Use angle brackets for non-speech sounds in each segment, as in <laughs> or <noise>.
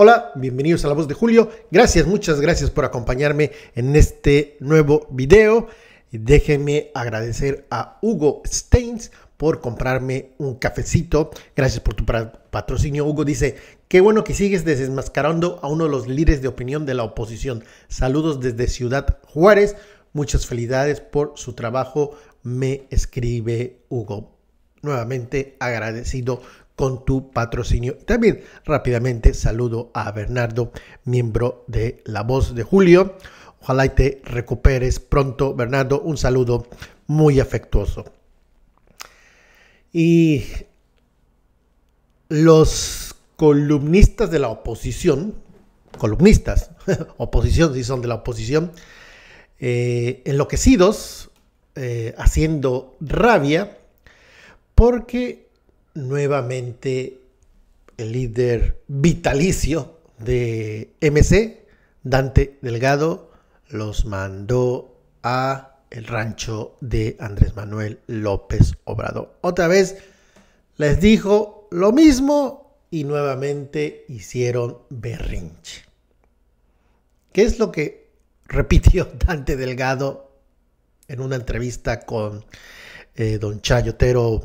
Hola, bienvenidos a La Voz de Julio. Gracias, muchas gracias por acompañarme en este nuevo video. Déjenme agradecer a Hugo Steins por comprarme un cafecito. Gracias por tu patrocinio. Hugo dice, qué bueno que sigues desmascarando a uno de los líderes de opinión de la oposición. Saludos desde Ciudad Juárez. Muchas felicidades por su trabajo. Me escribe Hugo. Nuevamente agradecido con tu patrocinio. También rápidamente saludo a Bernardo, miembro de La Voz de Julio. Ojalá y te recuperes pronto, Bernardo. Un saludo muy afectuoso. Y los columnistas de la oposición, columnistas, <laughs> oposición si son de la oposición, eh, enloquecidos, eh, haciendo rabia, porque nuevamente el líder vitalicio de MC, Dante Delgado, los mandó a el rancho de Andrés Manuel López Obrador. Otra vez les dijo lo mismo y nuevamente hicieron berrinche. ¿Qué es lo que repitió <laughs> Dante Delgado en una entrevista con eh, don Chayotero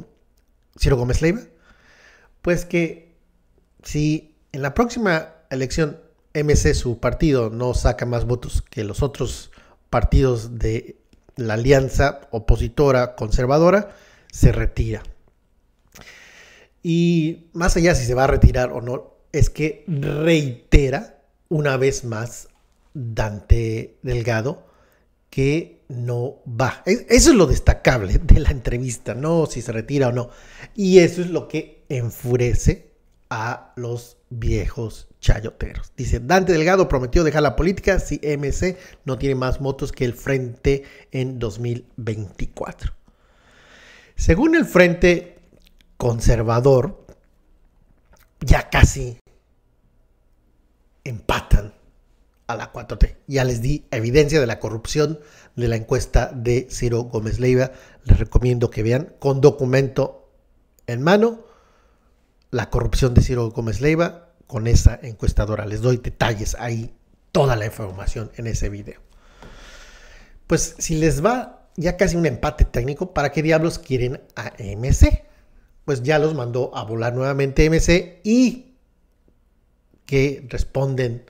Ciro Gómez Leiva, pues que si en la próxima elección MC, su partido, no saca más votos que los otros partidos de la alianza opositora conservadora, se retira. Y más allá si se va a retirar o no, es que reitera una vez más Dante Delgado que no va. Eso es lo destacable de la entrevista, no si se retira o no. Y eso es lo que enfurece a los viejos chayoteros. Dice, Dante Delgado prometió dejar la política si MC no tiene más motos que el Frente en 2024. Según el Frente conservador, ya casi empatan a la 4T. Ya les di evidencia de la corrupción de la encuesta de Ciro Gómez Leiva. Les recomiendo que vean con documento en mano la corrupción de Ciro Gómez Leiva con esa encuestadora. Les doy detalles ahí, toda la información en ese video. Pues si les va ya casi un empate técnico, ¿para qué diablos quieren a MC? Pues ya los mandó a volar nuevamente MC y que responden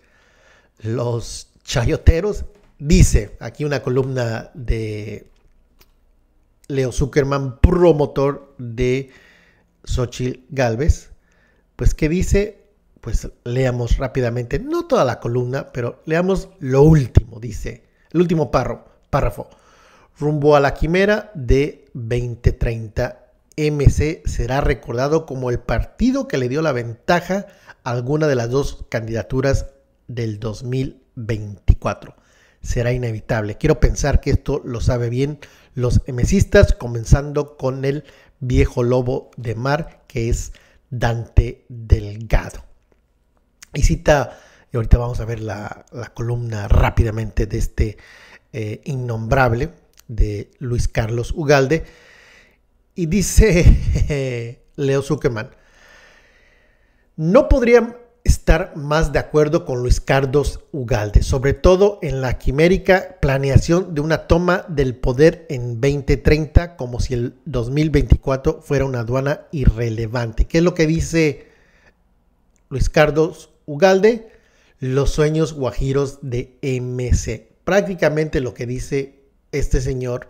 los chayoteros, dice aquí una columna de Leo Zuckerman, promotor de Xochitl Galvez, pues que dice, pues leamos rápidamente, no toda la columna, pero leamos lo último, dice, el último párrafo, párrafo rumbo a la quimera de 2030. MC será recordado como el partido que le dio la ventaja a alguna de las dos candidaturas del 2024. Será inevitable. Quiero pensar que esto lo sabe bien los emesistas, comenzando con el viejo lobo de mar que es Dante Delgado. Y cita, y ahorita vamos a ver la, columna rápidamente de este eh, innombrable de Luis Carlos Ugalde. Y dice <laughs> Leo Zuckerman, no podrían estar más de acuerdo con Luis Cardos Ugalde, sobre todo en la quimérica planeación de una toma del poder en 2030, como si el 2024 fuera una aduana irrelevante. ¿Qué es lo que dice Luis Cardos Ugalde? Los sueños guajiros de MC. Prácticamente lo que dice este señor,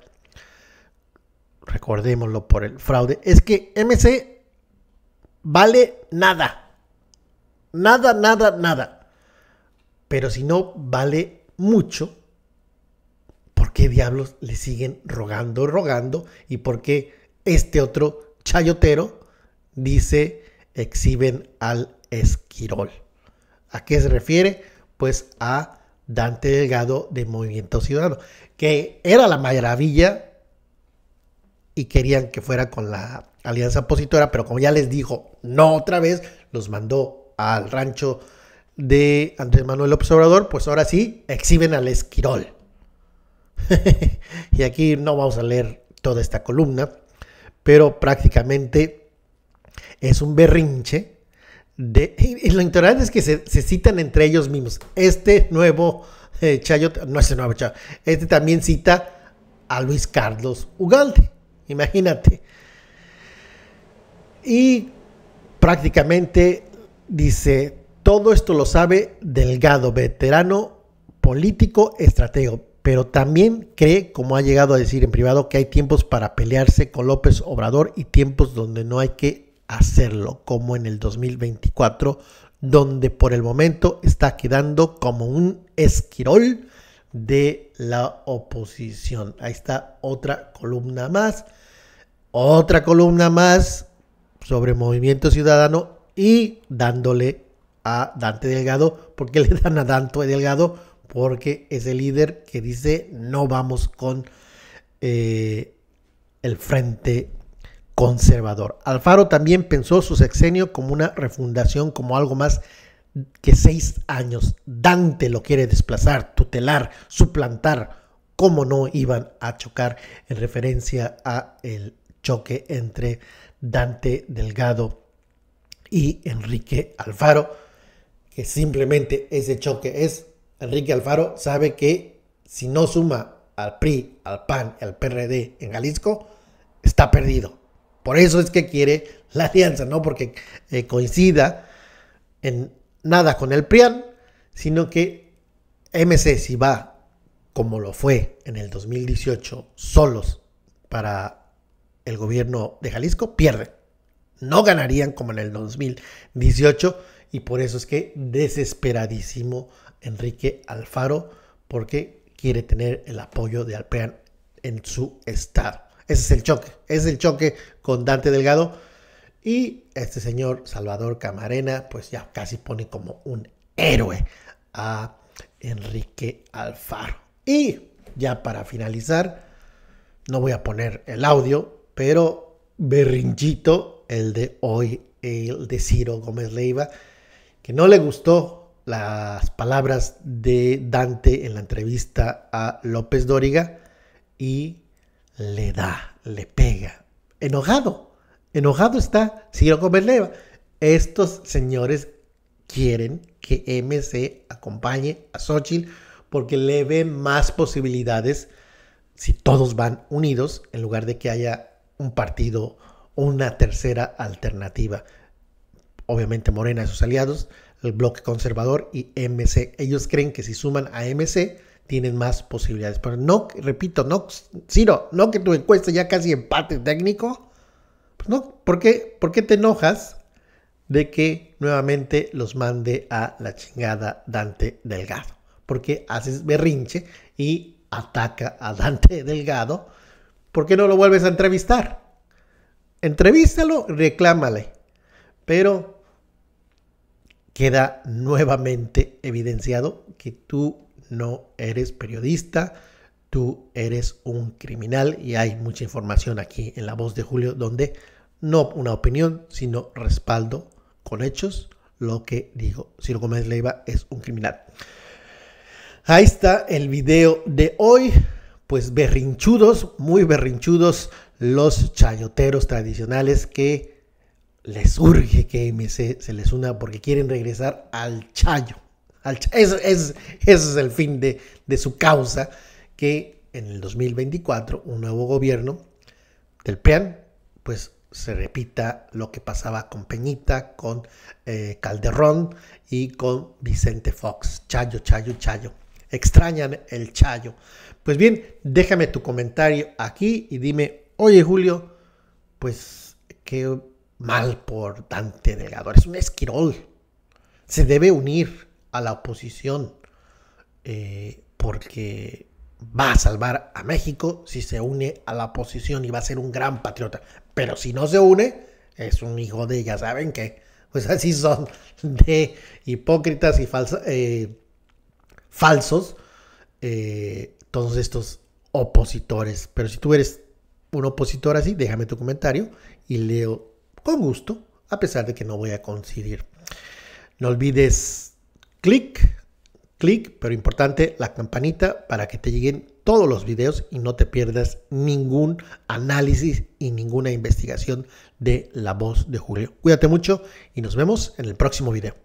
recordémoslo por el fraude, es que MC vale nada Nada, nada, nada. Pero si no vale mucho, ¿por qué diablos le siguen rogando, rogando? ¿Y por qué este otro chayotero dice exhiben al esquirol? ¿A qué se refiere? Pues a Dante Delgado de Movimiento Ciudadano, que era la maravilla y querían que fuera con la alianza opositora, pero como ya les dijo, no otra vez, los mandó al rancho de Andrés Manuel López Obrador, pues ahora sí, exhiben al Esquirol. <laughs> y aquí no vamos a leer toda esta columna, pero prácticamente es un berrinche. De, y lo interesante es que se, citan entre ellos mismos. Este nuevo eh, Chayo, no es este el nuevo Chayo, este también cita a Luis Carlos Ugalde, imagínate. Y prácticamente Dice, todo esto lo sabe Delgado, veterano político, estratego, pero también cree, como ha llegado a decir en privado, que hay tiempos para pelearse con López Obrador y tiempos donde no hay que hacerlo, como en el 2024, donde por el momento está quedando como un esquirol de la oposición. Ahí está otra columna más, otra columna más sobre Movimiento Ciudadano y dándole a Dante Delgado. ¿Por qué le dan a Dante Delgado? Porque es el líder que dice no vamos con eh, el frente conservador. Alfaro también pensó su sexenio como una refundación, como algo más que seis años. Dante lo quiere desplazar, tutelar, suplantar. ¿Cómo no iban a chocar en referencia a el choque entre Dante Delgado y Enrique Alfaro, que simplemente ese choque es, Enrique Alfaro sabe que si no suma al PRI, al PAN, al PRD en Jalisco, está perdido. Por eso es que quiere la alianza, no porque eh, coincida en nada con el PRIAN, sino que MC si va como lo fue en el 2018 solos para el gobierno de Jalisco, pierde no ganarían como en el 2018 y por eso es que desesperadísimo Enrique Alfaro porque quiere tener el apoyo de Alpean en su estado. Ese es el choque, es el choque con Dante Delgado y este señor Salvador Camarena pues ya casi pone como un héroe a Enrique Alfaro. Y ya para finalizar, no voy a poner el audio, pero Berrinchito el de hoy, el de Ciro Gómez Leiva, que no le gustó las palabras de Dante en la entrevista a López Dóriga y le da, le pega. Enojado, enojado está Ciro Gómez Leiva. Estos señores quieren que MC acompañe a Xochitl porque le ve más posibilidades si todos van unidos en lugar de que haya un partido una tercera alternativa. Obviamente Morena y sus aliados, el bloque conservador y MC. Ellos creen que si suman a MC tienen más posibilidades. Pero no, repito, no, Ciro, no que tu encuesta ya casi empate técnico. Pues no, ¿por qué, ¿por qué te enojas de que nuevamente los mande a la chingada Dante Delgado? Porque haces berrinche y ataca a Dante Delgado. ¿Por qué no lo vuelves a entrevistar? Entrevístalo, reclámale. Pero queda nuevamente evidenciado que tú no eres periodista, tú eres un criminal y hay mucha información aquí en La Voz de Julio donde no una opinión, sino respaldo con hechos lo que digo. Ciro Gómez Leiva es un criminal. Ahí está el video de hoy. Pues berrinchudos, muy berrinchudos los chayoteros tradicionales que les urge que MC se les una porque quieren regresar al chayo. Al Eso, es el fin de, su causa, que en el 2024 un nuevo gobierno del PAN pues se repita lo que pasaba con Peñita, con eh, Calderón y con Vicente Fox. Chayo, Chayo, Chayo. Extrañan el Chayo. Pues bien, déjame tu comentario aquí y dime Oye, Julio, pues qué mal por Dante Delgado, es un esquirol. Se debe unir a la oposición eh, porque va a salvar a México si se une a la oposición y va a ser un gran patriota. Pero si no se une, es un hijo de ella, saben qué. Pues así son de hipócritas y eh, falsos eh, todos estos opositores. Pero si tú eres un opositor así, déjame tu comentario y leo con gusto, a pesar de que no voy a coincidir. No olvides clic, clic, pero importante, la campanita para que te lleguen todos los videos y no te pierdas ningún análisis y ninguna investigación de la voz de Julio. Cuídate mucho y nos vemos en el próximo video.